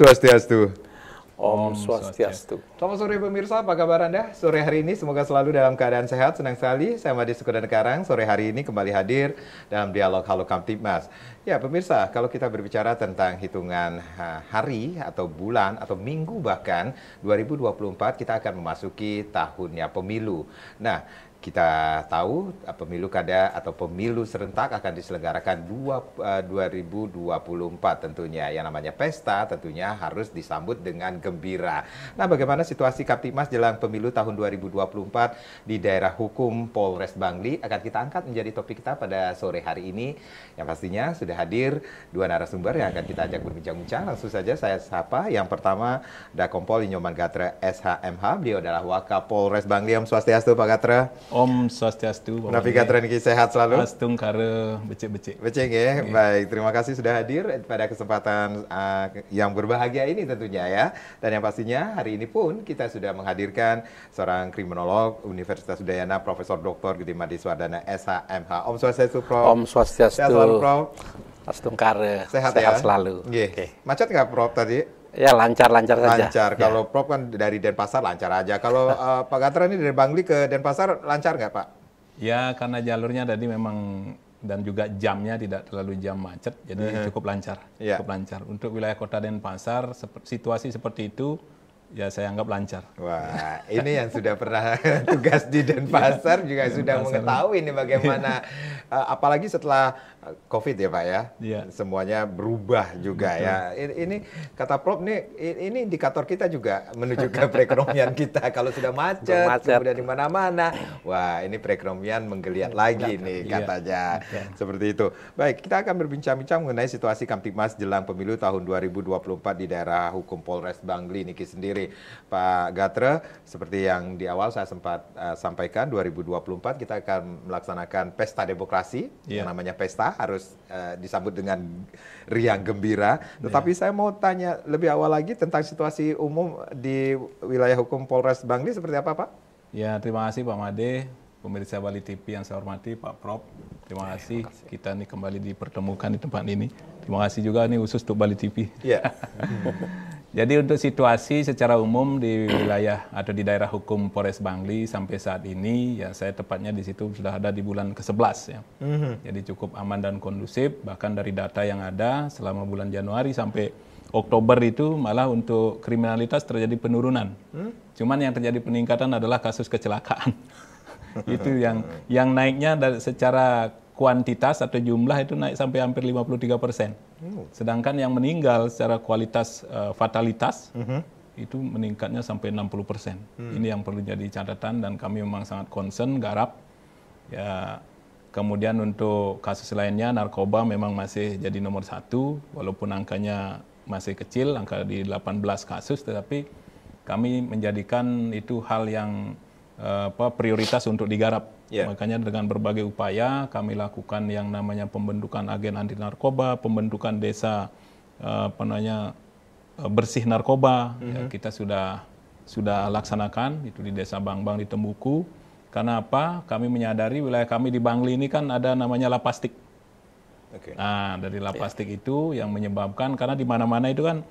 Swastiastu. Om Swastiastu. Selamat sore pemirsa, apa kabar Anda? Sore hari ini semoga selalu dalam keadaan sehat, senang sekali. Saya Madi Sukodan Karang, sore hari ini kembali hadir dalam dialog Halo Kamtipmas. Ya pemirsa, kalau kita berbicara tentang hitungan hari atau bulan atau minggu bahkan 2024 kita akan memasuki tahunnya pemilu. Nah, kita tahu uh, pemilu kada atau pemilu serentak akan diselenggarakan 2024 uh, tentunya yang namanya pesta tentunya harus disambut dengan gembira. Nah, bagaimana situasi Kaptimas jelang pemilu tahun 2024 di daerah hukum Polres Bangli akan kita angkat menjadi topik kita pada sore hari ini. Yang pastinya sudah hadir dua narasumber yang akan kita ajak berbincang-bincang. Langsung saja saya sapa. Yang pertama ada Kompol Inyoman Gatra SHMH. Beliau adalah Wakapolres Bangli Om Swastiastu Pak Gatra. Om Swastiastu. Nafika Trenki sehat selalu. Astung kare becek becek. Becek ya. Yeah. Baik, terima kasih sudah hadir pada kesempatan uh, yang berbahagia ini tentunya ya. Dan yang pastinya hari ini pun kita sudah menghadirkan seorang kriminolog Universitas Udayana Profesor Dr. Gede Madi SHMH. Om Swastiastu Prof. Om Swastiastu. Sehat selalu Prof. Astung kare. Sehat, sehat ya? selalu. Yeah. Okay. Macet nggak Prof tadi? Ya lancar-lancar saja. Lancar. Ya. Kalau ya. Prof kan dari Denpasar lancar aja. Kalau uh, Pak Gatra ini dari Bangli ke Denpasar lancar nggak Pak? Ya karena jalurnya tadi memang dan juga jamnya tidak terlalu jam macet, jadi uh -huh. cukup lancar. Yeah. Cukup lancar. Untuk wilayah kota Denpasar situasi seperti itu ya saya anggap lancar. Wah, ini yang sudah pernah tugas di Denpasar juga iya, Denpasar. sudah mengetahui ini bagaimana eh, apalagi setelah COVID ya Pak ya, ya. semuanya berubah juga Betul. ya. Ini, kata Prof ini ini indikator kita juga menuju ke perekonomian kita. Kalau sudah macet, macet. kemudian di mana-mana, wah ini perekonomian menggeliat lagi Betul. nih iya. katanya, Betul. Iya. seperti itu. Baik, kita akan berbincang-bincang mengenai situasi Kamtipmas jelang pemilu tahun 2024 di daerah hukum Polres Bangli Niki sendiri, Pak Gatre. Seperti yang di awal saya sempat uh, sampaikan, 2024 kita akan melaksanakan pesta demokrasi, ya. yang namanya pesta harus uh, disambut dengan riang gembira. Iya. Tetapi yeah. saya mau tanya lebih awal lagi tentang situasi umum di wilayah hukum Polres Bangli seperti apa, Pak? Ya, terima kasih Pak Made, pemirsa Bali TV yang saya hormati, Pak Prop. Terima ya, kasih. Terima kasih. Kita nih kembali dipertemukan di tempat ini. Terima kasih juga nih khusus untuk Bali TV. Yeah. Jadi untuk situasi secara umum di wilayah atau di daerah hukum Polres Bangli sampai saat ini ya saya tepatnya di situ sudah ada di bulan ke-11 ya. Mm -hmm. Jadi cukup aman dan kondusif bahkan dari data yang ada selama bulan Januari sampai Oktober itu malah untuk kriminalitas terjadi penurunan. Hmm? Cuman yang terjadi peningkatan adalah kasus kecelakaan. itu yang yang naiknya dari secara kuantitas atau jumlah itu naik sampai hampir 53 persen. Hmm. Sedangkan yang meninggal secara kualitas uh, fatalitas uh mm-hmm. -huh. itu meningkatnya sampai 60 persen. Uh-huh. Ini yang perlu jadi catatan dan kami memang sangat concern, garap. Ya, kemudian untuk kasus lainnya narkoba memang masih jadi nomor satu, walaupun angkanya masih kecil, angka di 18 kasus, tetapi kami menjadikan itu hal yang apa prioritas untuk digarap. Yeah. Makanya dengan berbagai upaya kami lakukan yang namanya pembentukan agen anti narkoba, pembentukan desa eh, apa namanya eh, bersih narkoba. Mm -hmm. ya, mhm. kita sudah sudah laksanakan itu di desa Bangbang di Tembuku. Karena apa? Kami menyadari wilayah kami di Bangli ini kan ada namanya lapastik. Okay. Nah, dari ya. lapastik yeah. itu yang menyebabkan karena di mana-mana itu kan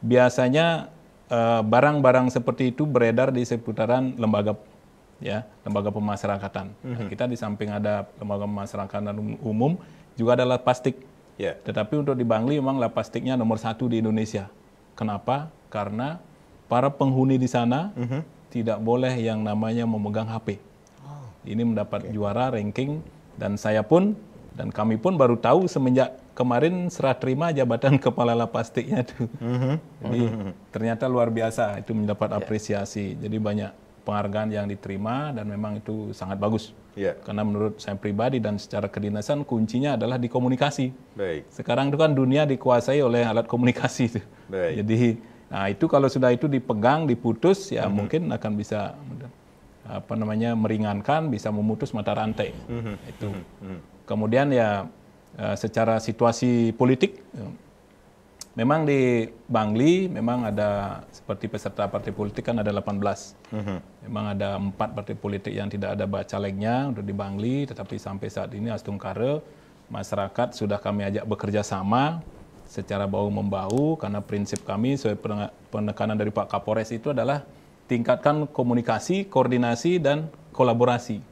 biasanya uh, eh, barang -barang seperti itu beredar di seputaran lembaga ya lembaga pemasyarakatan. Mm Kita di samping ada lembaga pemasyarakatan um-, umum juga ada Lapastik. Yeah. Tetapi untuk di Bangli memang Lapastiknya nomor satu di Indonesia. Kenapa? Karena para penghuni di sana mm -hmm. tidak boleh yang namanya memegang HP. Oh. Ini mendapat okay. juara ranking dan saya pun dan kami pun baru tahu semenjak kemarin serah terima jabatan kepala lapastiknya itu. Mm -hmm. Jadi mm -hmm. ternyata luar biasa itu mendapat ya. apresiasi. Yeah. Jadi banyak penghargaan yang diterima dan memang itu sangat bagus. Yeah. Karena menurut saya pribadi dan secara kedinasan kuncinya adalah di komunikasi. Baik. Sekarang itu kan dunia dikuasai oleh alat komunikasi itu. Baik. Jadi nah itu kalau sudah itu dipegang, diputus ya mm -hmm. mungkin akan bisa apa namanya meringankan, bisa memutus mata rantai. Mm -hmm. Itu. Mm -hmm. Kemudian ya eh, secara situasi politik Memang di Bangli memang ada seperti peserta partai politik kan ada 18. Mm -hmm. Memang ada empat partai politik yang tidak ada bacalegnya untuk di Bangli, tetapi sampai saat ini Astungkare masyarakat sudah kami ajak bekerja sama secara bau membau karena prinsip kami sesuai penekanan dari Pak Kapolres itu adalah tingkatkan komunikasi, koordinasi dan kolaborasi.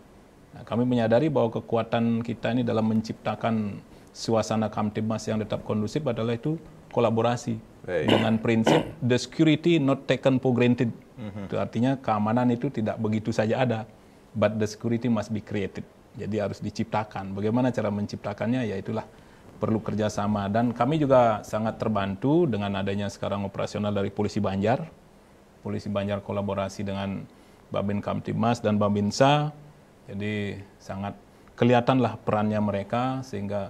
Nah, kami menyadari bahwa kekuatan kita ini dalam menciptakan suasana kamtibmas yang tetap kondusif adalah itu kolaborasi hey. dengan prinsip the security not taken for granted. Mm-hmm. Itu artinya keamanan itu tidak begitu saja ada, but the security must be created. Jadi harus diciptakan. Bagaimana cara menciptakannya? Ya itulah perlu kerjasama. Dan kami juga sangat terbantu dengan adanya sekarang operasional dari Polisi Banjar. Polisi Banjar kolaborasi dengan Babin kamtimas dan Babinsa. Jadi sangat kelihatanlah perannya mereka sehingga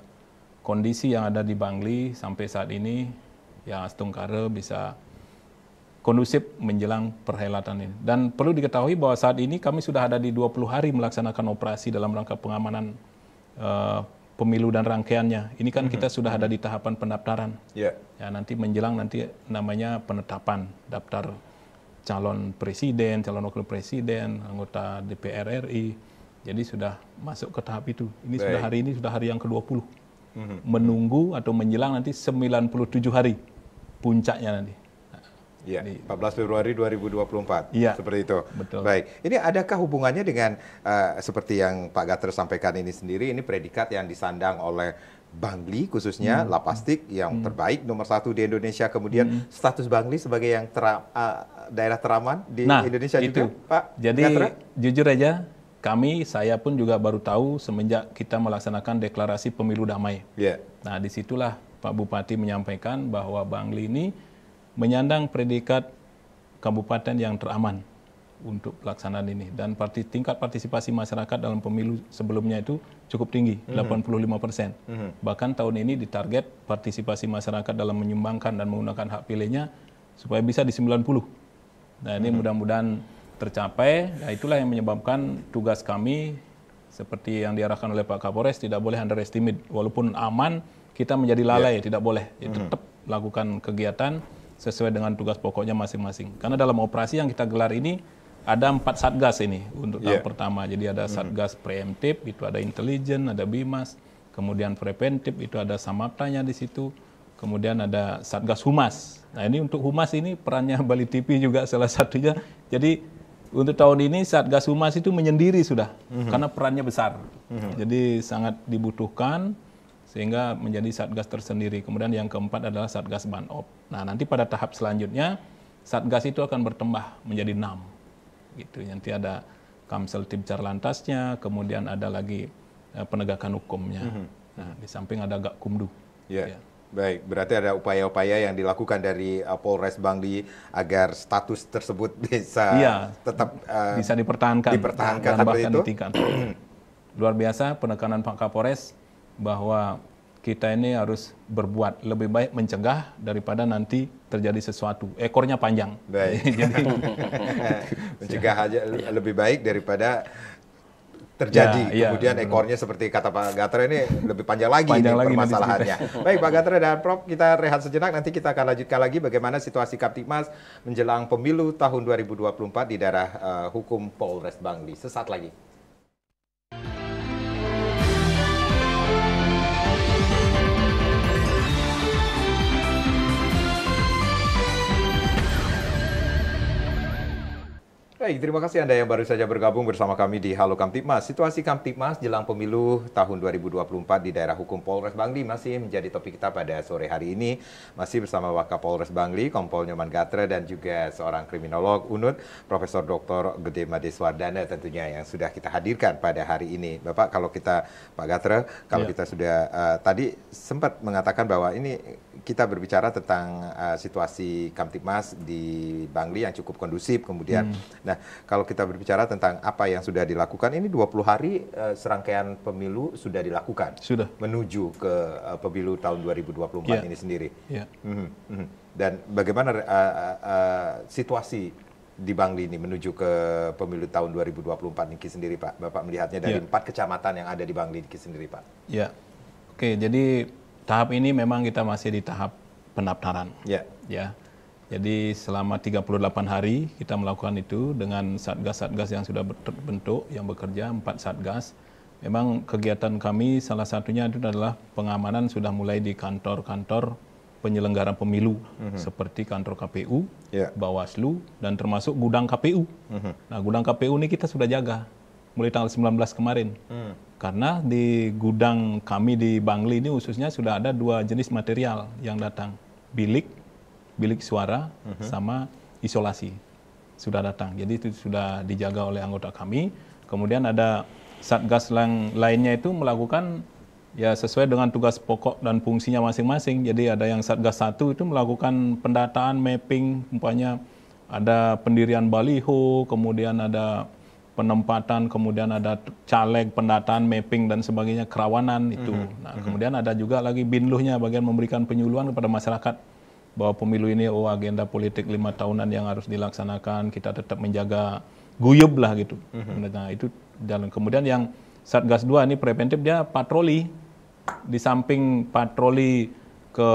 kondisi yang ada di Bangli sampai saat ini ya Astungkare bisa kondusif menjelang perhelatan ini. Dan perlu diketahui bahwa saat ini kami sudah ada di 20 hari melaksanakan operasi dalam rangka pengamanan uh, pemilu dan rangkaiannya. Ini kan mm -hmm. kita mhm. sudah ada mhm. di tahapan pendaftaran. Yeah. Ya nanti menjelang nanti namanya penetapan daftar calon presiden, calon wakil presiden, anggota DPR RI. Jadi sudah masuk ke tahap itu. Ini Baik. sudah hari ini sudah hari yang ke-20 hmm. menunggu atau menjelang nanti 97 hari puncaknya nanti. Iya, 14 Februari 2024. Iya. Seperti itu. Betul. Baik. Ini adakah hubungannya dengan uh, seperti yang Pak Gater sampaikan ini sendiri, ini predikat yang disandang oleh Bangli khususnya hmm. Lapastik yang hmm. terbaik nomor satu di Indonesia kemudian hmm. status Bangli sebagai yang tera, uh, daerah teraman di nah, Indonesia itu. juga Pak. Jadi Gatra? jujur aja kami, saya pun juga baru tahu semenjak kita melaksanakan deklarasi pemilu damai. Yeah. Nah, disitulah Pak Bupati menyampaikan bahwa Bangli ini menyandang predikat kabupaten yang teraman untuk pelaksanaan ini dan parti, tingkat partisipasi masyarakat dalam pemilu sebelumnya itu cukup tinggi mm -hmm. 85 persen mm -hmm. bahkan tahun ini ditarget partisipasi masyarakat dalam menyumbangkan dan menggunakan hak pilihnya supaya bisa di 90 nah ini mm -hmm. mudah-mudahan tercapai, ya itulah yang menyebabkan tugas kami seperti yang diarahkan oleh Pak Kapolres tidak boleh underestimate. Walaupun aman, kita menjadi lalai, yeah. tidak boleh. Ya, hmm. tetap mm-hmm. lakukan kegiatan sesuai dengan tugas pokoknya masing-masing. Karena dalam operasi yang kita gelar ini ada empat satgas ini untuk tahap yeah. pertama. Jadi ada hmm. satgas mm preemptif, itu ada intelijen, ada bimas, kemudian preventif itu ada samaptanya di situ, kemudian ada satgas humas. Nah ini untuk humas ini perannya Bali TV juga salah satunya. Jadi untuk tahun ini Satgas Humas itu menyendiri sudah mm-hmm. karena perannya besar. Mm-hmm. Jadi sangat dibutuhkan sehingga menjadi Satgas tersendiri. Kemudian yang keempat adalah Satgas Banop. Nah, nanti pada tahap selanjutnya Satgas itu akan bertambah menjadi enam. Gitu. Nanti ada Kamsel Tim Lantasnya, kemudian ada lagi eh, penegakan hukumnya. Mm-hmm. Nah, di samping ada Gakumdu. Yeah. Ya. Baik, berarti ada upaya-upaya yang dilakukan dari uh, Polres Bangli agar status tersebut bisa iya, tetap uh, bisa dipertahankan, dipertahankan dan bahkan itu? ditingkat. Luar biasa penekanan Pak Kapolres bahwa kita ini harus berbuat lebih baik mencegah daripada nanti terjadi sesuatu ekornya panjang. Baik. Jadi mencegah aja lebih baik daripada terjadi. Ya, iya. Kemudian ya, ekornya seperti kata Pak Gatra ini lebih panjang lagi panjang ini lagi permasalahannya. Baik Pak Gatra dan Prof, kita rehat sejenak nanti kita akan lanjutkan lagi bagaimana situasi Kaptimas menjelang pemilu tahun 2024 di daerah uh, hukum Polres Bangli. Sesaat lagi. Baik, terima kasih Anda yang baru saja bergabung bersama kami di Halo Kamtipmas. Situasi Kamtipmas jelang pemilu tahun 2024 di daerah hukum Polres Bangli masih menjadi topik kita pada sore hari ini. Masih bersama Wakapolres Bangli, Kompol Nyoman Gatre dan juga seorang kriminolog UNUT, Profesor Dr. Gede Madeswardana tentunya yang sudah kita hadirkan pada hari ini. Bapak, kalau kita Pak Gatre kalau ya. kita sudah uh, tadi sempat mengatakan bahwa ini kita berbicara tentang uh, situasi Kamtipmas di Bangli yang cukup kondusif, kemudian hmm Nah, kalau kita berbicara tentang apa yang sudah dilakukan, ini 20 hari uh, serangkaian pemilu sudah dilakukan. Sudah. Menuju ke uh, pemilu tahun 2024 yeah. ini sendiri. Yeah. Mm -hmm. Mm -hmm. Dan bagaimana uh, uh, uh, situasi di Bangli ini menuju ke pemilu tahun 2024 ini sendiri Pak? Bapak melihatnya dari ya. empat yeah. kecamatan yang ada di Bangli ini sendiri Pak. Iya. yeah. oke okay, jadi tahap ini memang kita masih di tahap pendaftaran. Iya. Yeah. Ya. ya. Jadi selama 38 hari kita melakukan itu dengan satgas-satgas yang sudah terbentuk, yang bekerja, empat satgas. Memang kegiatan kami salah satunya itu adalah pengamanan sudah mulai di kantor-kantor penyelenggara pemilu mm -hmm. seperti kantor KPU, yeah. Bawaslu, dan termasuk gudang KPU. Mm -hmm. Nah gudang KPU ini kita sudah jaga mulai tanggal 19 kemarin. Mm. Karena di gudang kami di Bangli ini khususnya sudah ada dua jenis material yang datang. Bilik bilik suara uh mhm. -huh. sama isolasi sudah datang. Jadi itu sudah dijaga oleh anggota kami. Kemudian ada satgas yang lainnya itu melakukan ya sesuai dengan tugas pokok dan fungsinya masing-masing. Jadi ada yang Satgas satu itu melakukan pendataan, mapping, umpamanya ada pendirian baliho, kemudian ada penempatan, kemudian ada caleg, pendataan, mapping dan sebagainya kerawanan itu. Mm -hmm. Nah, mhm. kemudian ada juga lagi binluhnya bagian memberikan penyuluhan kepada masyarakat bahwa pemilu ini oh agenda politik lima tahunan yang harus dilaksanakan kita tetap menjaga guyub lah gitu mm-hmm. nah itu dan kemudian yang satgas dua ini preventif dia patroli di samping patroli ke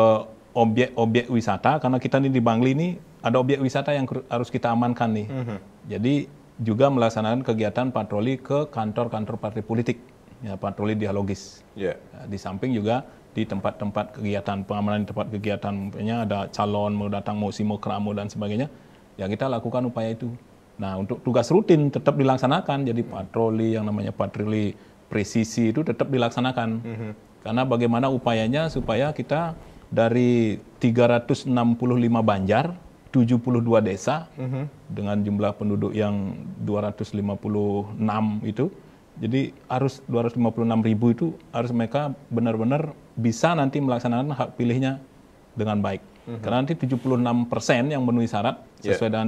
objek-objek wisata karena kita ini di Bangli ini ada objek wisata yang harus kita amankan nih mm-hmm. jadi juga melaksanakan kegiatan patroli ke kantor-kantor partai politik ya patroli dialogis yeah. Ya. di samping juga di tempat-tempat kegiatan pengamanan di tempat kegiatan misalnya ada calon mau datang mau simokramo dan sebagainya ya kita lakukan upaya itu nah untuk tugas rutin tetap dilaksanakan jadi hmm. patroli yang namanya patroli presisi itu tetap dilaksanakan mm -hmm. karena bagaimana upayanya supaya kita dari 365 banjar 72 desa mm -hmm. dengan jumlah penduduk yang 256 itu jadi harus 256 ribu itu harus mereka benar-benar bisa nanti melaksanakan hak pilihnya dengan baik. Mm -hmm. Karena nanti 76 persen yang memenuhi syarat ya. sesuai yeah. dengan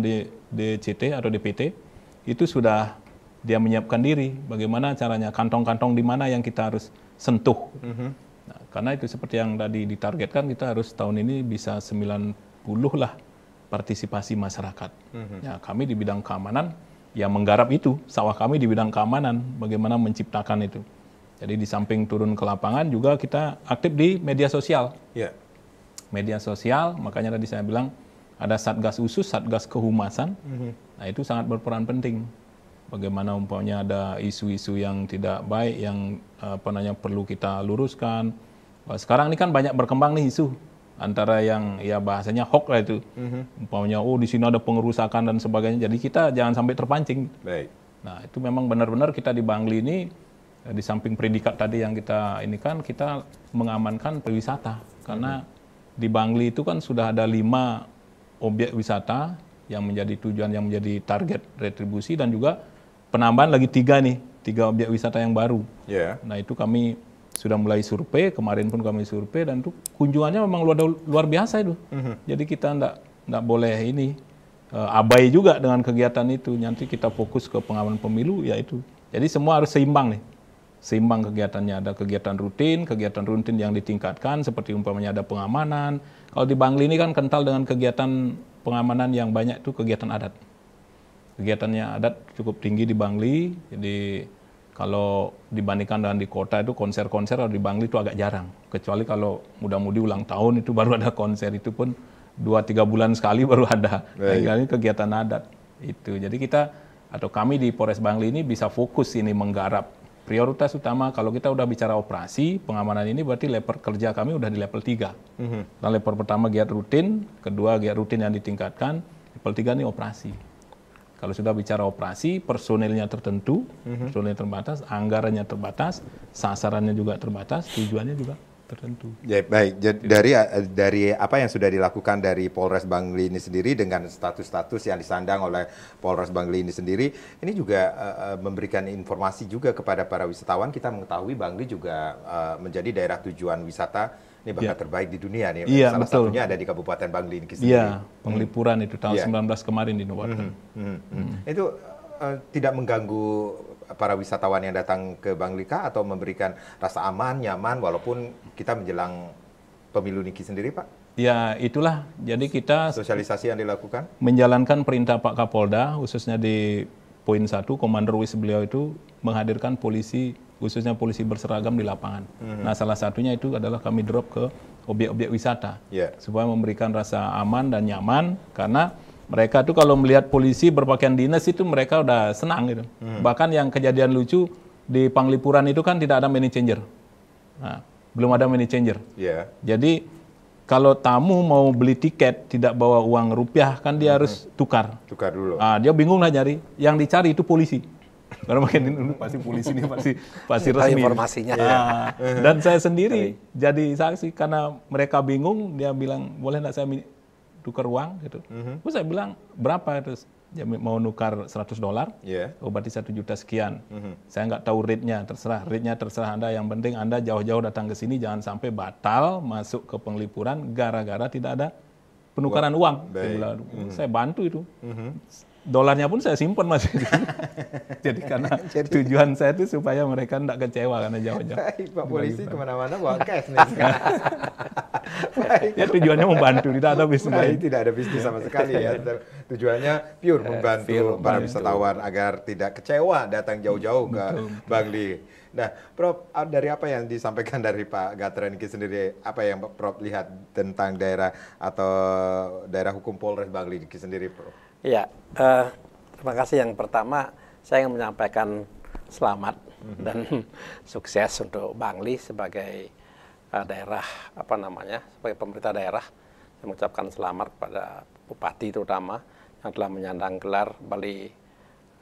DCT atau DPT itu sudah dia menyiapkan diri. Bagaimana caranya kantong-kantong di mana yang kita harus sentuh. Mm -hmm. nah, karena itu seperti yang tadi ditargetkan kita harus tahun ini bisa 90 lah partisipasi masyarakat. Mm -hmm. Ya, kami di bidang keamanan yang menggarap itu sawah kami di bidang keamanan, bagaimana menciptakan itu. Jadi di samping turun ke lapangan juga kita aktif di media sosial. Yeah. Media sosial, makanya tadi saya bilang ada satgas usus, satgas kehumasan. Mm -hmm. Nah itu sangat berperan penting. Bagaimana umpamanya ada isu-isu yang tidak baik yang apa namanya perlu kita luruskan. Sekarang ini kan banyak berkembang nih isu antara yang ya bahasanya hoax lah itu. Mm-hmm. Umpamanya oh di sini ada pengerusakan dan sebagainya. Jadi kita jangan sampai terpancing. Baik. Nah, itu memang benar-benar kita di Bangli ini eh, di samping predikat tadi yang kita ini kan kita mengamankan pariwisata karena mm-hmm. di Bangli itu kan sudah ada lima objek wisata yang menjadi tujuan yang menjadi target retribusi dan juga penambahan lagi tiga nih tiga objek wisata yang baru. Yeah. Nah itu kami sudah mulai survei kemarin pun kami survei dan tuh kunjungannya memang luar luar biasa itu mm-hmm. jadi kita ndak ndak boleh ini uh, abai juga dengan kegiatan itu nanti kita fokus ke pengaman pemilu ya itu jadi semua harus seimbang nih seimbang kegiatannya ada kegiatan rutin kegiatan rutin yang ditingkatkan seperti umpamanya ada pengamanan kalau di Bangli ini kan kental dengan kegiatan pengamanan yang banyak itu kegiatan adat kegiatannya adat cukup tinggi di Bangli jadi kalau dibandingkan dengan di kota itu konser-konser atau di Bangli itu agak jarang. Kecuali kalau mudah-mudi ulang tahun itu baru ada konser itu pun dua tiga bulan sekali baru ada. Right. Nah, kegiatan adat itu. Jadi kita atau kami di Polres Bangli ini bisa fokus ini menggarap prioritas utama kalau kita udah bicara operasi pengamanan ini berarti level kerja kami udah di level tiga. Mm -hmm. Nah, Dan level pertama giat rutin, kedua giat rutin yang ditingkatkan, level 3 ini operasi. Kalau sudah bicara operasi, personilnya tertentu, mhm. personelnya terbatas, anggarannya terbatas, sasarannya juga terbatas, tujuannya juga tertentu. Ya, baik, Jadi, dari eh, dari apa yang sudah dilakukan dari Polres Bangli ini sendiri dengan status-status yang disandang oleh Polres Bangli ini sendiri, ini juga uh, memberikan informasi juga kepada para wisatawan kita mengetahui Bangli juga uh, menjadi daerah tujuan wisata ini bakat yeah. terbaik di dunia nih. Yeah, Salah betul. satunya ada di Kabupaten Bangli ini sendiri. Iya, penglipuran hmm. itu tahun yeah. Iya. 19 kemarin di Mm Hmm. Hmm. Hmm. Itu uh, tidak mengganggu para wisatawan yang datang ke Bangli kah atau memberikan rasa aman, nyaman walaupun kita menjelang pemilu Niki sendiri, Pak? Ya, itulah. Jadi kita sosialisasi yang dilakukan menjalankan perintah Pak Kapolda khususnya di poin satu, Komander Wis beliau itu menghadirkan polisi khususnya polisi berseragam di lapangan. Mm-hmm. Nah, salah satunya itu adalah kami drop ke objek-objek wisata yeah. supaya memberikan rasa aman dan nyaman karena mereka tuh kalau melihat polisi berpakaian dinas itu mereka udah senang gitu. mm Bahkan yang kejadian lucu di Panglipuran itu kan tidak ada mini changer. Nah, belum ada mini changer. Yeah. Jadi kalau tamu mau beli tiket tidak bawa uang rupiah kan dia mm-hmm. harus tukar. Tukar dulu. Nah, dia bingung lah nyari. Yang dicari itu polisi karena makin ini pasti polisi ini pasti pasti resmi informasinya ya. dan saya sendiri jadi saksi karena mereka bingung dia bilang boleh nggak saya tukar uang gitu uh-huh. saya bilang berapa terus dia ya, mau nukar 100 dolar yeah. oh berarti satu juta sekian uh-huh. saya nggak tahu rate-nya terserah rate-nya terserah anda yang penting anda jauh-jauh datang ke sini jangan sampai batal masuk ke penglipuran gara-gara tidak ada penukaran uang, uang. Saya, bilang, uh-huh. saya bantu itu uh-huh dolarnya pun saya simpan mas, Jadi karena Jadi, tujuan saya itu supaya mereka tidak kecewa karena jauh-jauh. Pak Polisi kemana-mana bawa cash nih ya, Baik. Ya tujuannya membantu, tidak ada bisnis. Baik, tidak ada bisnis sama sekali ya. Iya. Tujuannya pure eh, membantu pure para wisatawan agar tidak kecewa datang jauh-jauh ke Bangli. Nah, Prof, dari apa yang disampaikan dari Pak Gatrenki sendiri, apa yang Prof lihat tentang daerah atau daerah hukum Polres Bangli sendiri, Prof? Ya, uh, terima kasih. Yang pertama, saya ingin menyampaikan selamat mhm. dan sukses untuk Bangli sebagai uh, daerah apa namanya sebagai pemerintah daerah. Saya mengucapkan selamat kepada Bupati terutama yang telah menyandang gelar Bali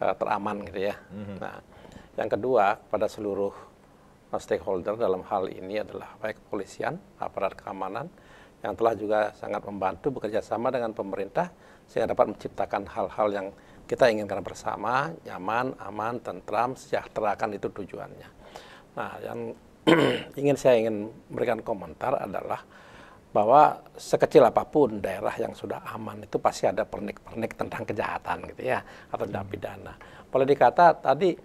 uh, teraman gitu ya. Mm-hmm. Nah, yang kedua kepada seluruh stakeholder dalam hal ini adalah baik kepolisian, aparat keamanan yang telah juga sangat membantu bekerja sama dengan pemerintah sehingga dapat menciptakan hal-hal yang kita inginkan bersama, nyaman, aman, tentram, sejahtera kan itu tujuannya. Nah, yang ingin saya ingin memberikan komentar adalah bahwa sekecil apapun daerah yang sudah aman itu pasti ada pernik-pernik tentang kejahatan gitu ya atau tindak hmm. pidana. Boleh dikata tadi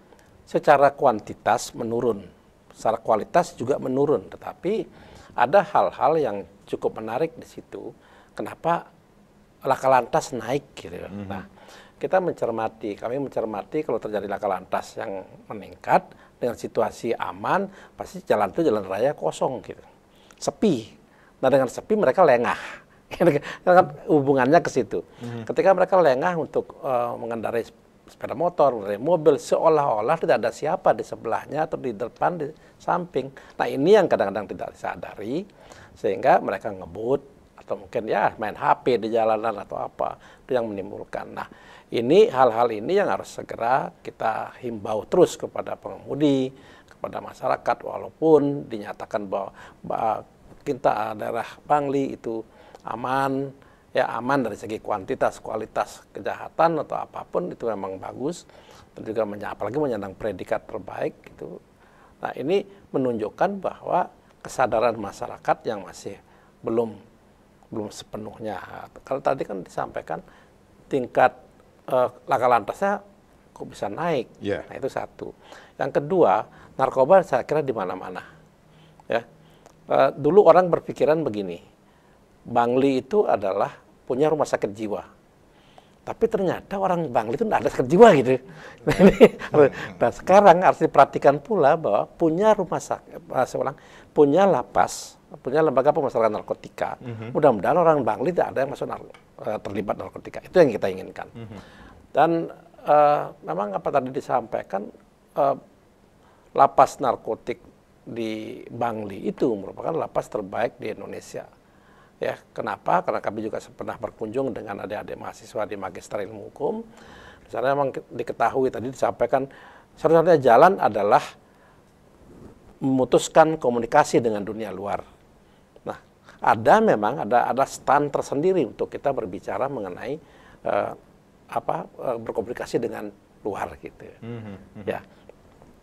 secara kuantitas menurun, secara kualitas juga menurun, tetapi ada hal-hal yang cukup menarik di situ. Kenapa laka lantas naik gitu. Mm-hmm. Nah, kita mencermati, kami mencermati kalau terjadi laka lantas yang meningkat dengan situasi aman, pasti jalan itu jalan raya kosong gitu. Sepi. Nah, dengan sepi mereka lengah. Kan hubungannya ke situ. Mm-hmm. Ketika mereka lengah untuk uh, mengendarai sepeda motor, mengendarai mobil, seolah-olah tidak ada siapa di sebelahnya atau di depan, di samping. Nah, ini yang kadang-kadang tidak disadari sehingga mereka ngebut atau mungkin ya main HP di jalanan atau apa itu yang menimbulkan. Nah, ini hal-hal ini yang harus segera kita himbau terus kepada pengemudi, kepada masyarakat walaupun dinyatakan bahwa, kita daerah Bangli itu aman ya aman dari segi kuantitas kualitas kejahatan atau apapun itu memang bagus dan juga apalagi menyandang predikat terbaik itu nah ini menunjukkan bahwa kesadaran masyarakat yang masih belum belum sepenuhnya. Kalau tadi kan disampaikan tingkat uh, laka lantasnya kok bisa naik. Yeah. Nah itu satu. Yang kedua narkoba saya kira di mana-mana. Ya uh, dulu orang berpikiran begini, Bangli itu adalah punya rumah sakit jiwa. Tapi ternyata orang Bangli itu tidak ada sakit jiwa gitu. Nah, nah sekarang harus diperhatikan pula bahwa punya rumah sakit, eh, saya punya lapas punya lembaga pemasaran narkotika. Mm-hmm. Mudah-mudahan orang Bangli tidak ada yang masuk nar- eh, terlibat narkotika. Itu yang kita inginkan. Mm-hmm. Dan uh, memang apa tadi disampaikan uh, lapas narkotik di Bangli itu merupakan lapas terbaik di Indonesia. Ya, kenapa? Karena kami juga pernah berkunjung dengan adik-adik mahasiswa di Magister Ilmu Hukum. Misalnya memang diketahui tadi disampaikan satu-satunya jalan adalah memutuskan komunikasi dengan dunia luar ada memang ada ada stand tersendiri untuk kita berbicara mengenai uh, apa uh, berkomunikasi dengan luar gitu. Mm -hmm. Ya.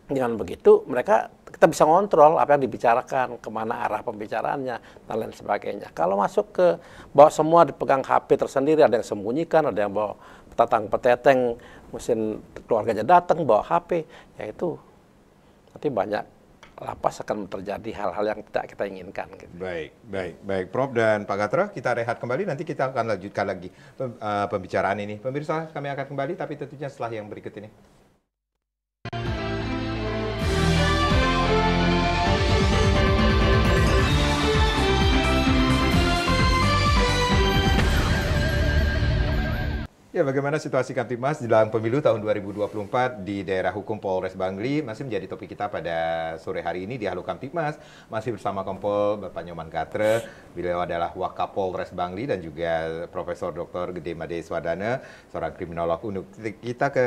Dengan begitu mereka kita bisa ngontrol apa yang dibicarakan, kemana arah pembicaraannya dan lain sebagainya. Kalau masuk ke bawa semua dipegang HP tersendiri, ada yang sembunyikan, ada yang bawa petatang peteteng, mesin keluarganya datang bawa HP, ya itu nanti banyak lapas akan terjadi hal-hal yang tidak kita inginkan. Gitu. Baik, baik, baik, Prof dan Pak Gatra, kita rehat kembali nanti kita akan lanjutkan lagi eh, pembicaraan ini. Pemirsa, kami akan kembali tapi tentunya setelah yang berikut ini. Ya, bagaimana situasi Kamtibmas jelang pemilu tahun 2024 di daerah hukum Polres Bangli masih menjadi topik kita pada sore hari ini di Halo Kamtibmas. Masih bersama Kompol Bapak Nyoman Katre, beliau adalah Wakapolres Bangli dan juga Profesor Dr. Gede Made Swadana, seorang kriminolog unuk. Kita ke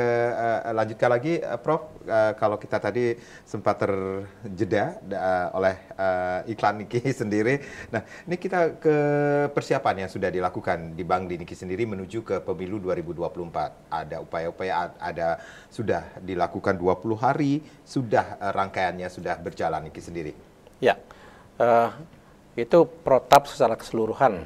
uh, lanjutkan lagi uh, Prof, uh, kalau kita tadi sempat terjeda uh, oleh uh, iklan Niki sendiri. Nah, ini kita ke persiapan yang sudah dilakukan di Bangli Niki sendiri menuju ke pemilu 2024 2024. Ada upaya-upaya ada sudah dilakukan 20 hari, sudah eh, rangkaiannya sudah berjalan ini sendiri. Ya. Uh, itu protap secara keseluruhan.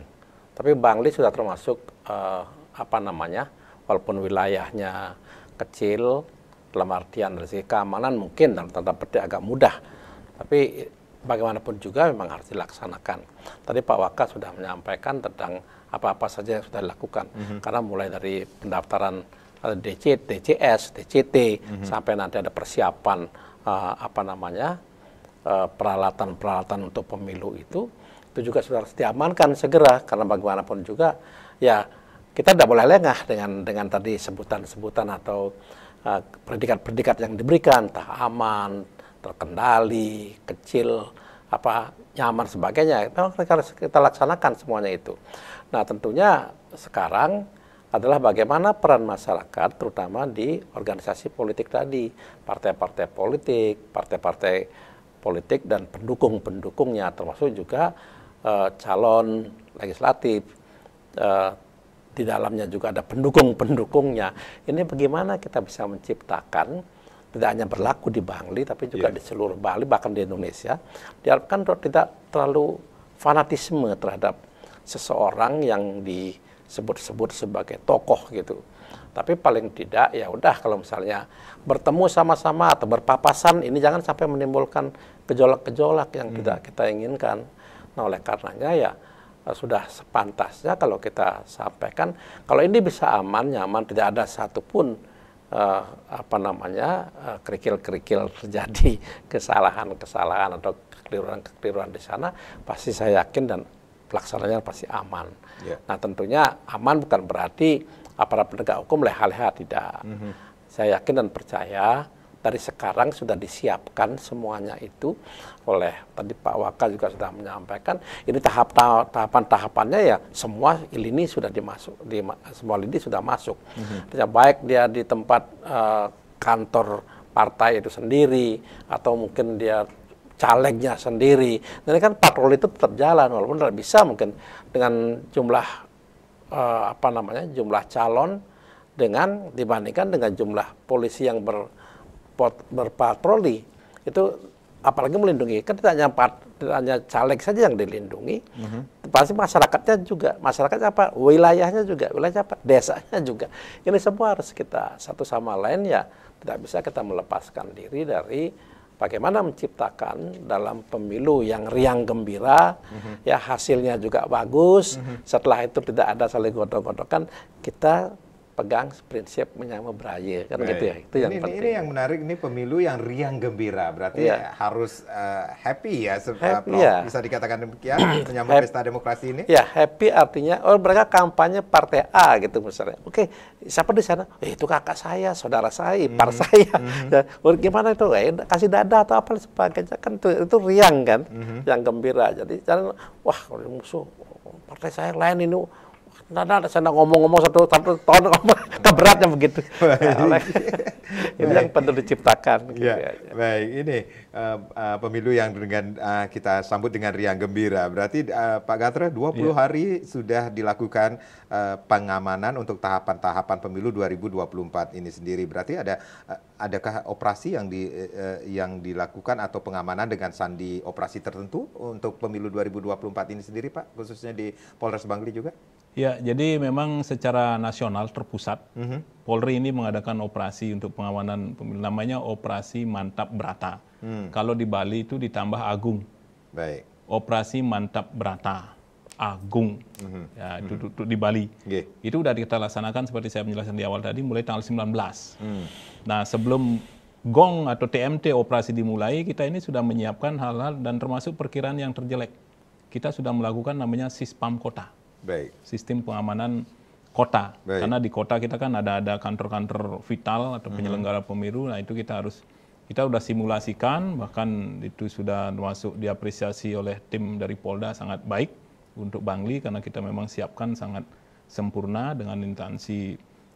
Tapi Bangli sudah termasuk uh, apa namanya? walaupun wilayahnya kecil dalam artian dari segi keamanan mungkin dalam tanda petik agak mudah. Tapi bagaimanapun juga memang harus dilaksanakan. Tadi Pak Waka sudah menyampaikan tentang apa-apa saja yang sudah dilakukan. Mm -hmm. Karena mulai dari pendaftaran eh, DC, DCS, DCT, mm -hmm. sampai nanti ada persiapan uh, apa namanya eh, peralatan-peralatan uh, untuk pemilu itu, itu juga sudah harus diamankan segera karena bagaimanapun juga ya kita tidak boleh lengah dengan dengan tadi sebutan-sebutan atau predikat-predikat uh, yang diberikan, tak aman, terkendali, kecil, apa nyaman sebagainya memang harus kita laksanakan semuanya itu nah tentunya sekarang adalah bagaimana peran masyarakat terutama di organisasi politik tadi partai-partai politik partai-partai politik dan pendukung-pendukungnya termasuk juga e, calon legislatif e, di dalamnya juga ada pendukung-pendukungnya ini bagaimana kita bisa menciptakan tidak hanya berlaku di Bangli tapi juga yeah. di seluruh Bali bahkan di Indonesia diharapkan untuk tidak terlalu fanatisme terhadap seseorang yang disebut-sebut sebagai tokoh gitu. Tapi paling tidak ya udah kalau misalnya bertemu sama-sama atau berpapasan ini jangan sampai menimbulkan gejolak-gejolak yang hmm. tidak kita inginkan. Nah oleh karenanya ya eh, sudah sepantasnya kalau kita sampaikan kalau ini bisa aman nyaman tidak ada satupun uh, apa namanya eh, kerikil-kerikil terjadi kesalahan-kesalahan atau kekeliruan-kekeliruan di sana pasti saya yakin dan pelaksananya pasti aman. Yeah. Nah tentunya aman bukan berarti aparat penegak hukum leha-leha tidak. Mm -hmm. Saya yakin dan percaya dari sekarang sudah disiapkan semuanya itu oleh tadi Pak Waka juga sudah menyampaikan ini tahap tahapan tahapannya ya semua ini sudah dimasuk di semua ini sudah masuk mm-hmm. baik dia di tempat uh, kantor partai itu sendiri atau mungkin dia calegnya sendiri ini kan patroli itu tetap jalan walaupun tidak bisa mungkin dengan jumlah uh, apa namanya jumlah calon dengan dibandingkan dengan jumlah polisi yang ber berpot, berpatroli itu apalagi melindungi kan tidak hanya part, tidak hanya caleg saja yang dilindungi mm-hmm. pasti masyarakatnya juga masyarakatnya apa wilayahnya juga wilayahnya apa desanya juga ini semua harus kita satu sama lain ya tidak bisa kita melepaskan diri dari bagaimana menciptakan dalam pemilu yang riang gembira, mm-hmm. ya hasilnya juga bagus. Mm-hmm. Setelah itu tidak ada saling godok-godokan, kita pegang prinsip menyama beraya kan right. gitu ya. Itu yang ini, penting. Ini yang menarik ini pemilu yang riang gembira berarti yeah. ya harus uh, happy ya eh, happy, yeah. bisa dikatakan demikian menyambut pesta demokrasi ini. Ya, happy artinya oh mereka kampanye partai A gitu misalnya. Oke, okay, siapa di sana? Eh, itu kakak saya, saudara saya, ipar mm -hmm. saya. Mm -hmm. Ya, oh, gimana itu? Eh, kasih dada atau apa sebagainya kan itu, itu riang kan, mm -hmm. yang gembira. Jadi jangan wah kalau musuh partai saya lain ini ada saya ngomong-ngomong satu, satu tahun ngomong, keberatnya begitu. ini yang perlu diciptakan. Gitu ya. Aja. Ya. Baik, ini uh, uh, pemilu yang dengan uh, kita sambut dengan riang gembira. Berarti uh, Pak Gatra 20 ya. hari sudah dilakukan uh, pengamanan untuk tahapan-tahapan pemilu 2024 ini sendiri. Berarti ada uh, adakah operasi yang di uh, yang dilakukan atau pengamanan dengan sandi operasi tertentu untuk pemilu 2024 ini sendiri Pak, khususnya di Polres Bangli juga? Ya, jadi memang secara nasional terpusat, uh mm-hmm. -huh. Polri ini mengadakan operasi untuk pengamanan pemilu, namanya Operasi Mantap Berata. Hmm. Kalau di Bali itu ditambah Agung. Baik. Operasi Mantap Berata. Agung Uh mm-hmm. -huh. ya, itu, uh -huh. itu, di Bali. Yeah. Itu sudah kita laksanakan seperti saya penjelasan di awal tadi, mulai tanggal 19. belas. Hmm. Nah, sebelum gong atau TMT operasi dimulai, kita ini sudah menyiapkan hal-hal dan termasuk perkiraan yang terjelek. Kita sudah melakukan namanya sispam kota. Baik. sistem pengamanan kota. Baik. Karena di kota kita kan ada ada kantor-kantor vital atau hmm. penyelenggara pemilu. Nah itu kita harus kita sudah simulasikan bahkan itu sudah masuk diapresiasi oleh tim dari Polda sangat baik untuk Bangli karena kita memang siapkan sangat sempurna dengan instansi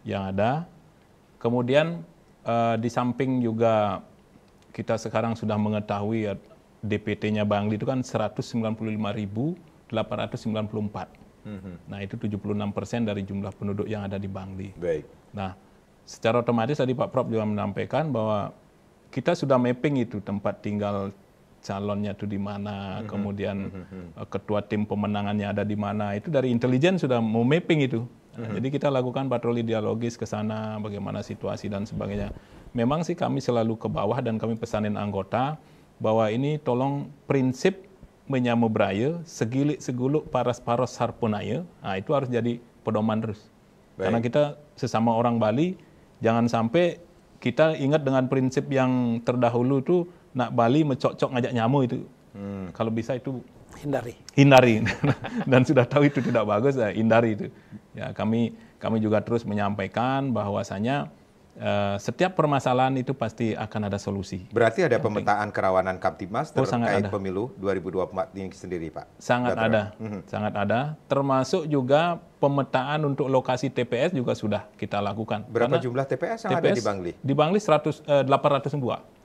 yang ada. Kemudian uh, di samping juga kita sekarang sudah mengetahui eh, DPT-nya Bangli itu kan 195.894 itu hmm Nah, itu 76% dari jumlah penduduk yang ada di Bangli. Baik. Nah, secara otomatis tadi Pak Prof juga menampaikan bahwa kita sudah mapping itu tempat tinggal calonnya itu di mana, mm-hmm. kemudian mm-hmm. ketua tim pemenangannya ada di mana. Itu dari intelijen sudah mau mapping itu. mm-hmm. Jadi kita lakukan patroli dialogis ke sana, bagaimana situasi dan sebagainya. Memang sih kami selalu ke bawah dan kami pesanin anggota bahwa ini tolong prinsip menyamu beraya, segilik seguluk paras-paras harpunaya, nah, itu harus jadi pedoman terus. Baik. Karena kita sesama orang Bali, jangan sampai kita ingat dengan prinsip yang terdahulu itu nak Bali mencocok ngajak nyamuk itu. Hmm. Kalau bisa itu hindari. Hindari. Dan sudah tahu itu tidak bagus, ya hindari itu. Ya kami kami juga terus menyampaikan bahwasanya Eh, setiap permasalahan itu pasti akan ada solusi. Berarti ada pemetaan kerawanan Kaptimas terkait oh, sangat ada. pemilu 2024 ini sendiri, Pak? Sangat Sudah ada, mm-hmm. sangat ada. Termasuk juga pemetaan untuk lokasi TPS juga sudah kita lakukan. Berapa Karena jumlah TPS yang TPS ada di Bangli? Di Bangli 100, eh, 802.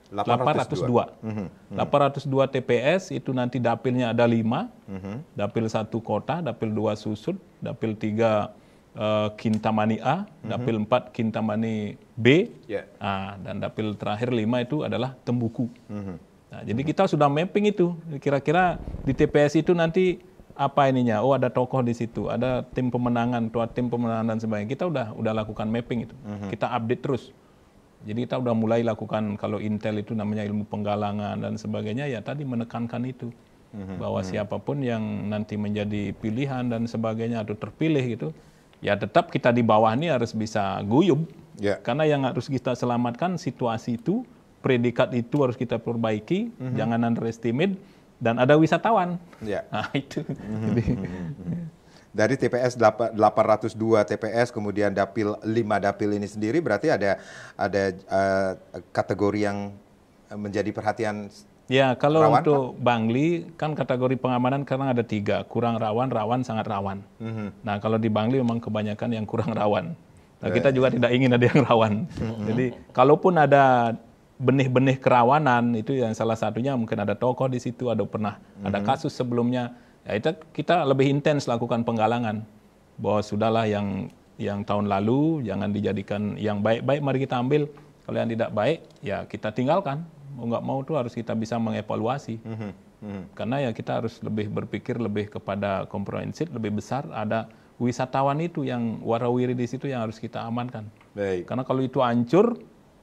802. 802. Mm-hmm. 802 TPS itu nanti dapilnya ada 5. Mm-hmm. Dapil 1 kota, dapil 2 susut, dapil 3 Eh, Kintamani A, mm-hmm. dapil 4 mhm. Kintamani B, yeah. Ya. uh, dan dapil terakhir 5 itu adalah Tembuku. Mm-hmm. Nah, jadi mm-hmm. kita sudah mapping itu, kira-kira di TPS itu nanti apa ininya? Oh ada tokoh di situ, ada tim pemenangan, tua tim pemenangan dan sebagainya. Kita udah udah lakukan mapping itu, mm-hmm. kita update terus. Jadi kita udah mulai lakukan kalau intel itu namanya ilmu penggalangan dan sebagainya ya tadi menekankan itu mm-hmm. bahwa mm-hmm. siapapun yang nanti menjadi pilihan dan sebagainya atau terpilih gitu ya tetap kita di bawah ini harus bisa guyub. Yeah. Karena yang harus kita selamatkan situasi itu, predikat itu harus kita perbaiki, mm -hmm. jangan underestimate dan ada wisatawan. Yeah. Nah, itu. Mm -hmm. Mhm, Jadi, mhm. dari TPS Dari TPS 802 TPS kemudian dapil 5 dapil ini sendiri berarti ada ada uh, kategori yang menjadi perhatian Ya, kalau rawan, untuk kan? Bangli kan kategori pengamanan karena ada tiga, kurang rawan, rawan, sangat rawan. Mm -hmm. Nah, kalau di Bangli memang kebanyakan yang kurang rawan. Nah, ya, kita ya, juga ya. tidak ingin ada yang rawan. Mm -hmm. Jadi, kalaupun ada benih-benih kerawanan itu yang salah satunya mungkin ada tokoh di situ, ada pernah mm -hmm. ada mhm. kasus sebelumnya. Ya, itu kita lebih intens lakukan penggalangan bahwa sudahlah yang yang tahun lalu jangan dijadikan yang baik-baik mari kita ambil kalau yang tidak baik ya kita tinggalkan mau nggak mau tuh harus kita bisa mengevaluasi. Mm -hmm. Karena ya kita harus lebih berpikir lebih kepada komprehensif, lebih besar. Ada wisatawan itu yang warawiri di situ yang harus kita amankan. Baik. Karena kalau itu hancur,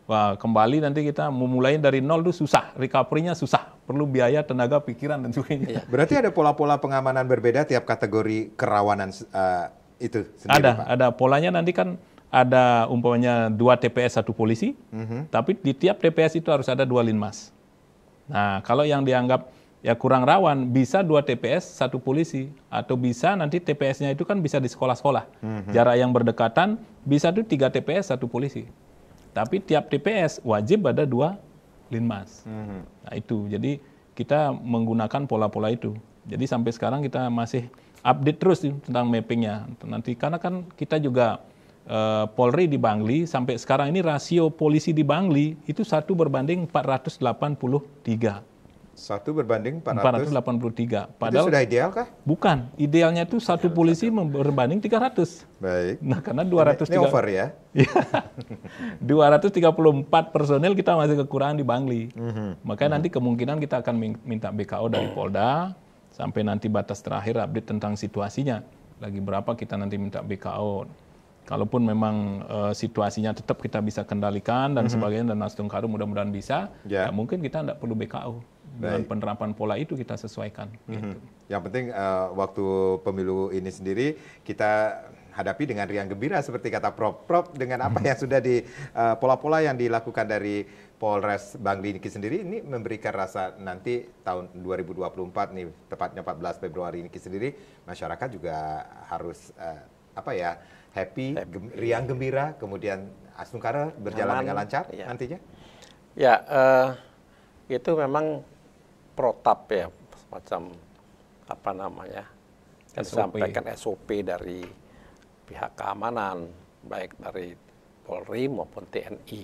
wah kembali nanti kita memulai dari nol itu susah, recovery-nya susah, perlu biaya, tenaga, pikiran dan sebagainya. Iya. Berarti ada pola-pola pengamanan berbeda tiap kategori kerawanan uh, itu sendiri, Ada, Pak? ada polanya nanti kan ada umpamanya dua TPS satu polisi, mm-hmm. tapi di tiap TPS itu harus ada dua linmas. Nah, kalau yang dianggap ya kurang rawan, bisa dua TPS satu polisi, atau bisa nanti TPS-nya itu kan bisa di sekolah-sekolah, mm-hmm. jarak yang berdekatan bisa tuh tiga TPS satu polisi, tapi tiap TPS wajib ada dua linmas. Mm-hmm. Nah itu, jadi kita menggunakan pola-pola itu. Jadi sampai sekarang kita masih update terus tentang mappingnya. Nanti karena kan kita juga Eh, Polri di Bangli sampai sekarang ini rasio polisi di Bangli itu satu berbanding 483 satu berbanding 400. 483. Padahal itu sudah ideal kah? Bukan. Idealnya itu satu polisi berbanding 300. Baik. Nah, karena 200 ini, ini over ya. 234 personel kita masih kekurangan di Bangli. Mm -hmm. Makanya mm -hmm. nanti kemungkinan kita akan minta BKO dari Polda sampai nanti batas terakhir update tentang situasinya. Lagi berapa kita nanti minta BKO kalaupun memang uh, situasinya tetap kita bisa kendalikan dan mm -hmm. sebagainya dan Nasdem Karu mudah-mudahan bisa, yeah. ya mungkin kita tidak perlu BKU. Dengan Baik. penerapan pola itu kita sesuaikan. Mm -hmm. gitu. Yang penting uh, waktu pemilu ini sendiri kita hadapi dengan riang gembira seperti kata Prof. Prof dengan apa mhm. yang sudah di pola eh, pola-pola yang dilakukan dari Polres Bangli ini sendiri ini memberikan rasa nanti tahun 2024 nih tepatnya 14 Februari ini sendiri masyarakat juga harus uh, apa ya happy, happy. Gem riang gembira, kemudian Asnukara berjalan Aman, dengan lancar ya. nantinya? Ya, uh, itu memang protap ya, semacam apa namanya, yang SOP. disampaikan SOP dari pihak keamanan, baik dari Polri maupun TNI.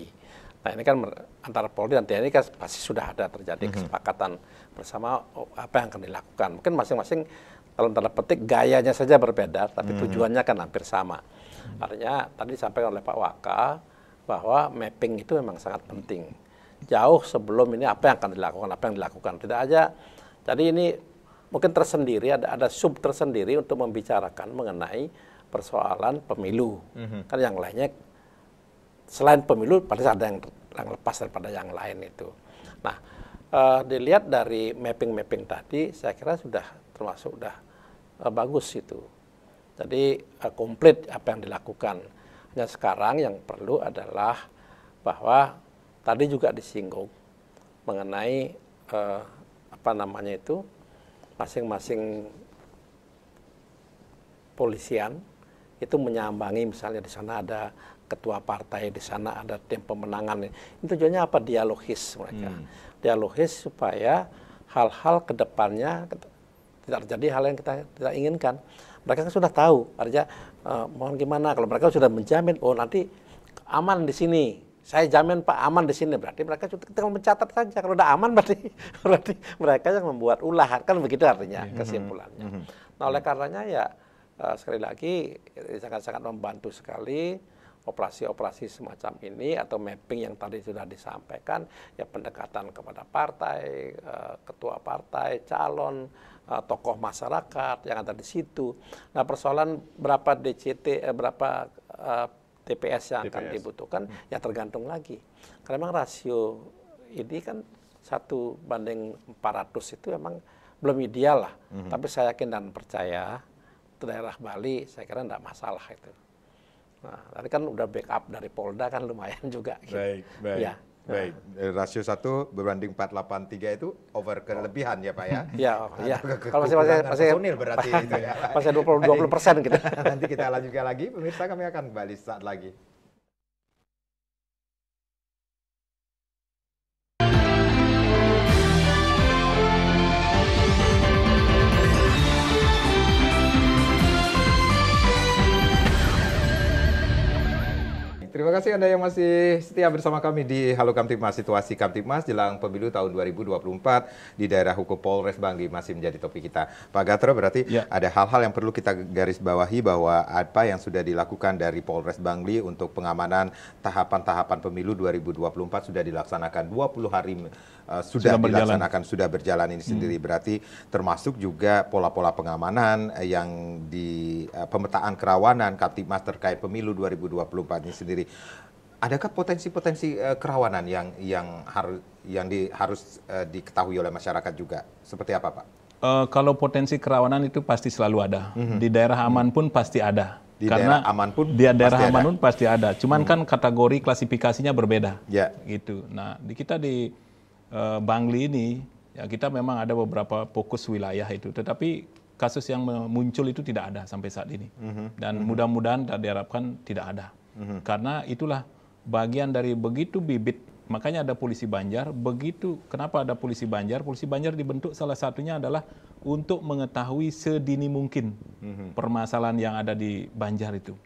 Nah ini kan antara Polri dan TNI kan pasti sudah ada terjadi mm -hmm. kesepakatan bersama oh, apa yang akan dilakukan. Mungkin masing-masing kalau tanda petik gayanya saja berbeda, tapi mm -hmm. tujuannya kan hampir sama. Artinya tadi disampaikan oleh Pak Waka bahwa mapping itu memang sangat penting. Jauh sebelum ini apa yang akan dilakukan, apa yang dilakukan. Tidak aja, jadi ini mungkin tersendiri, ada, ada sub tersendiri untuk membicarakan mengenai persoalan pemilu. Mm-hmm. Kan yang lainnya, selain pemilu, pasti ada yang, yang lepas daripada yang lain itu. Nah, uh, dilihat dari mapping-mapping tadi, saya kira sudah termasuk sudah uh, bagus itu. Jadi eh, komplit apa yang dilakukan. Hanya sekarang yang perlu adalah bahwa tadi juga disinggung mengenai uh, apa namanya itu masing-masing polisian itu menyambangi misalnya di sana ada ketua partai di sana ada tim pemenangan ini tujuannya apa dialogis mereka hmm. dialogis supaya hal-hal kedepannya tidak terjadi hal yang kita tidak inginkan mereka kan sudah tahu artinya uh, mohon gimana kalau mereka sudah menjamin oh nanti aman di sini saya jamin Pak aman di sini berarti mereka tinggal mencatat saja kalau udah aman berarti berarti mereka yang membuat ulah kan begitu artinya iya. kesimpulannya. Mm-hmm. Nah oleh mm-hmm. karenanya ya uh, sekali lagi sangat-sangat membantu sekali operasi-operasi semacam ini atau mapping yang tadi sudah disampaikan ya pendekatan kepada partai, eh, ketua partai, calon uh, tokoh masyarakat yang ada di situ. Nah, persoalan berapa DCT eh, berapa uh, eh, TPS yang TPS. akan dibutuhkan hmm. ya tergantung lagi. Karena memang rasio ini kan satu banding 400 itu memang belum ideal lah. Hmm. Tapi saya yakin dan percaya daerah Bali saya kira tidak masalah itu. Nah, tadi kan udah backup dari Polda kan lumayan juga. Gitu. Baik, baik. Ya. Baik, rasio 1 berbanding 483 itu over kelebihan ya Pak ya? Iya, iya. Kalau masih masih masih personil berarti itu ya. Masih 20 20 persen gitu. Nanti kita lanjutkan lagi, pemirsa kami akan kembali saat lagi. Terima kasih Anda yang masih setia bersama kami di Halo Kamtipmas. Situasi Kamtipmas jelang pemilu tahun 2024 di daerah Hukum Polres Bangli masih menjadi topik kita. Pak Gatro berarti ya. ada hal-hal yang perlu kita garis bawahi bahwa apa yang sudah dilakukan dari Polres Bangli untuk pengamanan tahapan-tahapan pemilu 2024 sudah dilaksanakan 20 hari uh, sudah, sudah dilaksanakan berjalan. sudah berjalan ini hmm. sendiri hmm. berarti termasuk juga pola-pola pengamanan yang di uh, pemetaan kerawanan Kamtipmas terkait pemilu 2024 ini sendiri sendiri. Adakah potensi-potensi uh, kerawanan yang yang harus yang di, harus uh, diketahui oleh masyarakat juga? Seperti apa, Pak? Uh, kalau potensi kerawanan itu pasti selalu ada. Mm -hmm. Di daerah mhm. aman pun pasti ada. Di Karena daerah aman pun di daerah pasti aman ada. pun pasti ada. Cuman mm -hmm. kan kategori klasifikasinya berbeda. Ya. Yeah. Gitu. Nah, di kita di uh, Bangli ini ya kita memang ada beberapa fokus wilayah itu. Tetapi kasus yang muncul itu tidak ada sampai saat ini. Mm -hmm. Dan mm -hmm. mudah-mudahan diharapkan tidak ada. Mhm. karena itulah bagian dari begitu bibit makanya ada polisi Banjar begitu kenapa ada polisi Banjar polisi Banjar dibentuk salah satunya adalah untuk mengetahui sedini mungkin mhm. permasalahan yang ada di Banjar itu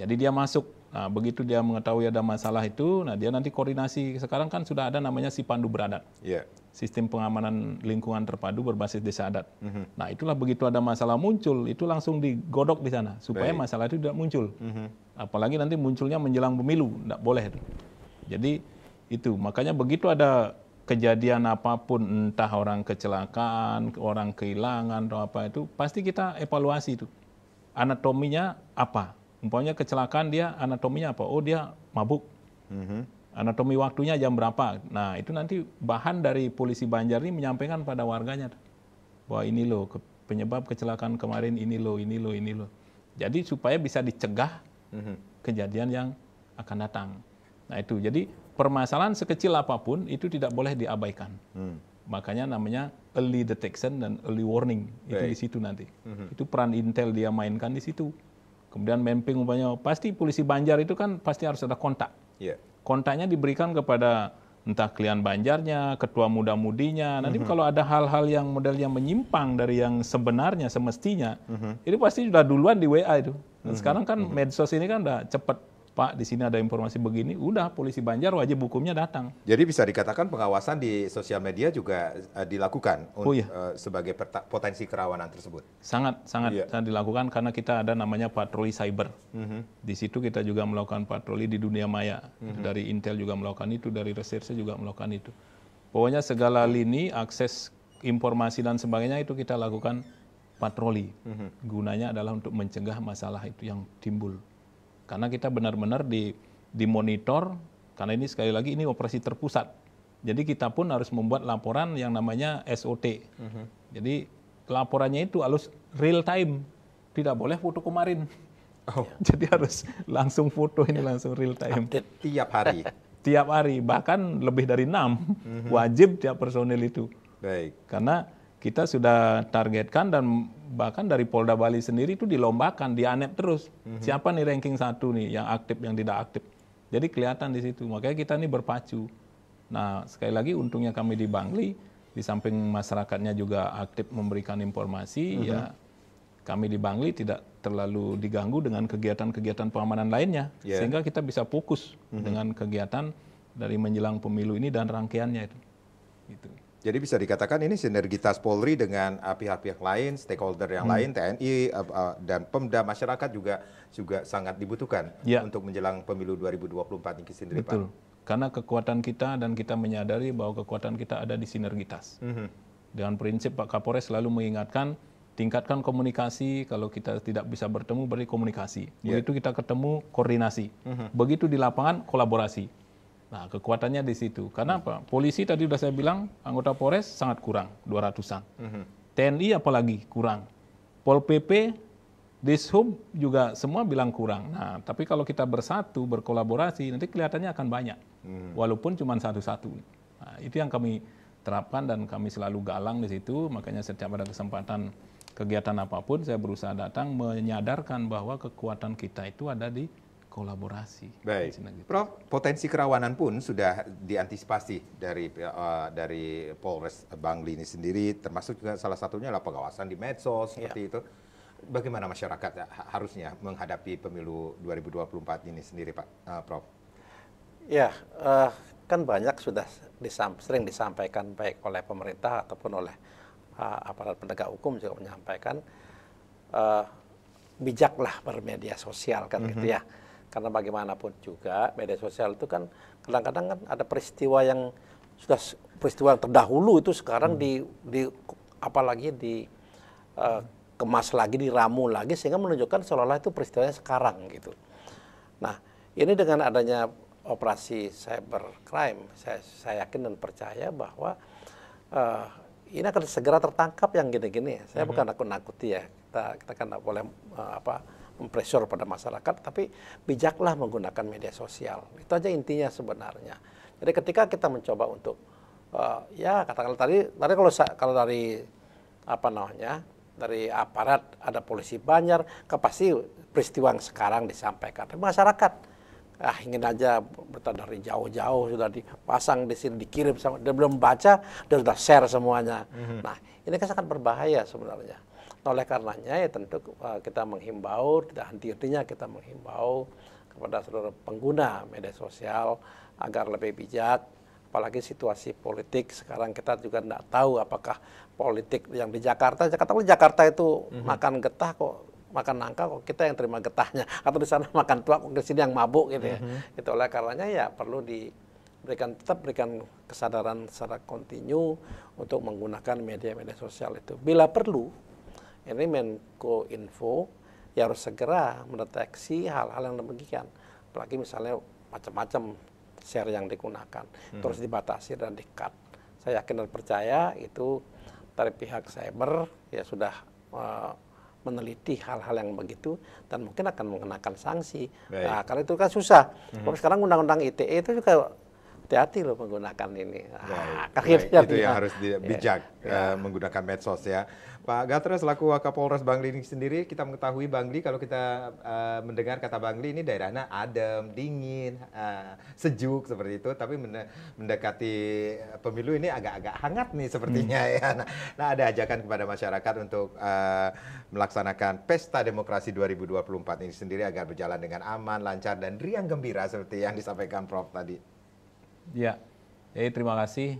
jadi dia masuk nah begitu dia mengetahui ada masalah itu nah dia nanti koordinasi sekarang kan sudah ada namanya si pandu beradat yeah. sistem pengamanan lingkungan terpadu berbasis desa adat mm -hmm. nah itulah begitu ada masalah muncul itu langsung digodok di sana supaya Baik. masalah itu tidak muncul mm -hmm apalagi nanti munculnya menjelang pemilu tidak boleh jadi itu makanya begitu ada kejadian apapun entah orang kecelakaan orang kehilangan atau apa itu pasti kita evaluasi itu anatominya apa umpamanya kecelakaan dia anatominya apa oh dia mabuk mhm. anatomi waktunya jam berapa nah itu nanti bahan dari polisi Banjar ini menyampaikan pada warganya bahwa ini loh penyebab kecelakaan kemarin ini loh ini loh ini loh jadi supaya bisa dicegah Mhm. kejadian yang akan datang. Nah itu jadi permasalahan sekecil apapun itu tidak boleh diabaikan. Hmm. Makanya namanya early detection dan early warning itu di situ nanti. Hmm. Itu peran intel dia mainkan di situ. Kemudian memping umpamanya pasti polisi Banjar itu kan pasti harus ada kontak. Yeah. Kontaknya diberikan kepada entah klien Banjarnya, ketua muda-mudinya. Nanti mm -hmm. kalau ada hal-hal yang model yang menyimpang dari yang sebenarnya semestinya, mm -hmm. itu pasti sudah duluan di WA itu. Dan mhm. sekarang kan mhm. medsos ini kan udah cepat Pak, di sini ada informasi begini, udah polisi Banjar wajib hukumnya datang. Jadi bisa dikatakan pengawasan di sosial media juga uh, dilakukan oh, iya. uh, sebagai potensi kerawanan tersebut. Sangat, sangat iya. sangat dilakukan karena kita ada namanya patroli cyber. Mm -hmm. Di situ kita juga melakukan patroli di dunia maya. Mm -hmm. Dari Intel juga melakukan itu, dari reserse juga melakukan itu. Pokoknya segala lini akses informasi dan sebagainya itu kita lakukan patroli. Mhm. Gunanya adalah untuk mencegah masalah itu yang timbul. Karena kita benar-benar di dimonitor karena ini sekali lagi ini operasi terpusat. Jadi kita pun harus membuat laporan yang namanya SOT. Uh-huh. Mhm. Jadi laporannya itu harus real time. Tidak boleh foto kemarin. Oh. Jadi harus langsung foto ini langsung real time. Update tiap hari. Eh, tiap hari bahkan lebih dari enam uh-huh. wajib tiap personil itu. Baik. Karena kita sudah targetkan dan bahkan dari Polda Bali sendiri itu dilombakan, dianep terus. Mm-hmm. Siapa nih ranking satu nih yang aktif, yang tidak aktif. Jadi kelihatan di situ. Makanya kita ini berpacu. Nah, sekali lagi untungnya kami di Bangli, di samping masyarakatnya juga aktif memberikan informasi, mm-hmm. ya kami di Bangli tidak terlalu diganggu dengan kegiatan-kegiatan pengamanan lainnya. Yeah. Sehingga kita bisa fokus mm-hmm. dengan kegiatan dari menjelang pemilu ini dan rangkaiannya itu. Gitu. Jadi bisa dikatakan ini sinergitas Polri dengan ah, pihak-pihak uh, lain, stakeholder yang hmm. lain, TNI uh, eh, uh, eh, dan Pemda masyarakat juga juga sangat dibutuhkan ya. untuk menjelang pemilu 2024 ini sendiri Betul. Pak. Karena kekuatan kita dan kita menyadari bahwa kekuatan kita ada di sinergitas. Mm -hmm. Dengan prinsip Pak Kapolres selalu mengingatkan tingkatkan komunikasi. Kalau kita tidak bisa bertemu, berarti komunikasi. Ya. Begitu yeah. kita ketemu, koordinasi. Mm -hmm. Begitu di lapangan, kolaborasi. Nah, kekuatannya di situ. Karena apa? Polisi tadi sudah saya bilang anggota Polres sangat kurang, 200-an. Uh-huh. TNI apalagi kurang. Pol PP, Dishub juga semua bilang kurang. Nah, tapi kalau kita bersatu, berkolaborasi, nanti kelihatannya akan banyak. Uh-huh. Walaupun cuma satu-satu. Nah, itu yang kami terapkan dan kami selalu galang di situ. Makanya setiap ada kesempatan kegiatan apapun, saya berusaha datang menyadarkan bahwa kekuatan kita itu ada di kolaborasi. Baik. Gitu. Prof, potensi kerawanan pun sudah diantisipasi dari uh, dari Polres Bangli ini sendiri, termasuk juga salah satunya adalah pengawasan di medsos iya. seperti ya. itu. Bagaimana masyarakat eh, harusnya menghadapi pemilu 2024 ini sendiri, Pak uh, Prof? Ya, uh, kan banyak sudah disam, sering disampaikan baik oleh pemerintah ataupun oleh uh, aparat penegak hukum juga menyampaikan uh, bijaklah bermedia sosial kan mm -hmm. gitu mhm. ya karena bagaimanapun juga media sosial itu kan kadang-kadang kan ada peristiwa yang sudah peristiwa yang terdahulu itu sekarang hmm. di di lagi di uh, kemas lagi diramu lagi sehingga menunjukkan seolah-olah itu peristiwanya sekarang gitu. Nah, ini dengan adanya operasi cybercrime saya, saya yakin dan percaya bahwa uh, ini akan segera tertangkap yang gini-gini. Saya -hmm. bukan nakut-nakuti ya. Kita kita kan tidak boleh uh, apa mempressure pada masyarakat, tapi bijaklah menggunakan media sosial. Itu aja intinya sebenarnya. Jadi ketika kita mencoba untuk uh, ya katakanlah tadi, tadi kalau kalau dari apa namanya dari aparat ada polisi banyak, pasti peristiwa yang sekarang disampaikan. Tapi masyarakat ah ingin aja berita dari jauh-jauh sudah dipasang di sini dikirim sama dia belum baca dia sudah share semuanya. Mm -hmm. Nah ini kan sangat berbahaya sebenarnya oleh karenanya ya tentu eh, kita menghimbau, tidak henti-hentinya kita menghimbau kepada seluruh pengguna media sosial agar lebih bijak, apalagi situasi politik sekarang kita juga tidak tahu apakah politik yang di Jakarta, Jakarta Jakarta itu mm-hmm. makan getah kok makan nangka kok kita yang terima getahnya atau di sana makan tua kok di sini yang mabuk gitu ya. Mm-hmm. Itu oleh karenanya ya perlu diberikan tetap berikan kesadaran secara kontinu untuk menggunakan media-media sosial itu. Bila perlu ini Menko Info ya harus segera mendeteksi hal-hal yang demikian. apalagi misalnya macam-macam share yang digunakan hmm. terus dibatasi dan di cut. saya yakin dan percaya itu dari pihak cyber ya sudah uh, meneliti hal-hal yang begitu dan mungkin akan mengenakan sanksi. Nah, karena itu kan susah. Mm -hmm. sekarang undang-undang ITE itu juga hati-hati loh menggunakan ini. Baik, ah, baik. Itu yang harus iya. bijak yeah. Iya. uh, menggunakan medsos ya. Pak Gatra selaku Wakapolres Bangli ini sendiri, kita mengetahui Bangli kalau kita uh, mendengar kata Bangli ini daerahnya adem, dingin, uh, sejuk seperti itu. Tapi mendekati pemilu ini agak-agak hangat nih sepertinya hmm. ya. Nah, nah ada ajakan kepada masyarakat untuk uh, melaksanakan pesta demokrasi 2024 ini sendiri agar berjalan dengan aman, lancar dan riang gembira seperti yang disampaikan Prof tadi. Ya, jadi terima kasih.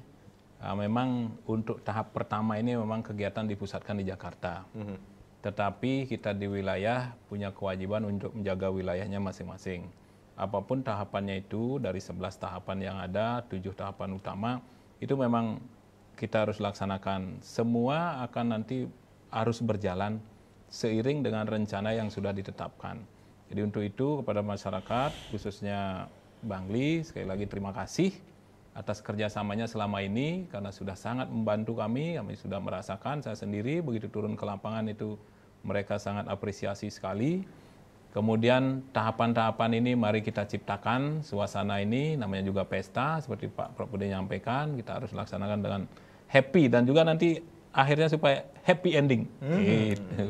Ah, memang untuk tahap pertama ini memang kegiatan dipusatkan di Jakarta. Mm -hmm. Tetapi kita di wilayah punya kewajiban untuk menjaga wilayahnya masing-masing. Apapun tahapannya itu, dari 11 tahapan yang ada, 7 tahapan utama, itu memang kita harus laksanakan. Semua akan nanti harus berjalan seiring dengan rencana yang sudah ditetapkan. Jadi untuk itu kepada masyarakat, khususnya Bangli sekali lagi terima kasih atas kerjasamanya selama ini karena sudah sangat membantu kami kami sudah merasakan saya sendiri begitu turun ke lapangan itu mereka sangat apresiasi sekali kemudian tahapan-tahapan ini mari kita ciptakan suasana ini namanya juga pesta seperti Pak Prabowo menyampaikan kita harus laksanakan dengan happy dan juga nanti akhirnya supaya happy ending. Hmm. Gitu.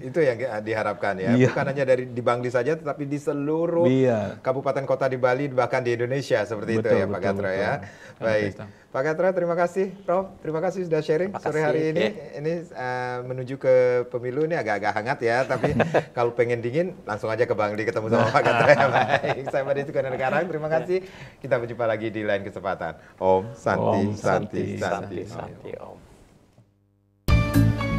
Itu yang diharapkan ya. Iya. Bukan hanya dari di Bangli saja, tetapi di seluruh iya. kabupaten kota di Bali, bahkan di Indonesia seperti betul, itu ya Pak betul, Gatra betul. ya. Baik, Pak Gatra terima kasih, Prof. Terima kasih sudah sharing kasih. sore hari ini. Yeah. Ini uh, menuju ke pemilu ini agak-agak hangat ya, tapi kalau pengen dingin langsung aja ke Bangli ketemu sama Pak Gatra ya. Baik, saya Madi sekarang Terima iya. kasih. Kita berjumpa lagi di lain kesempatan. Om Santi, Om, Santi, Santi, Santi, Santi, Santi, Santi Om. Santi, Om.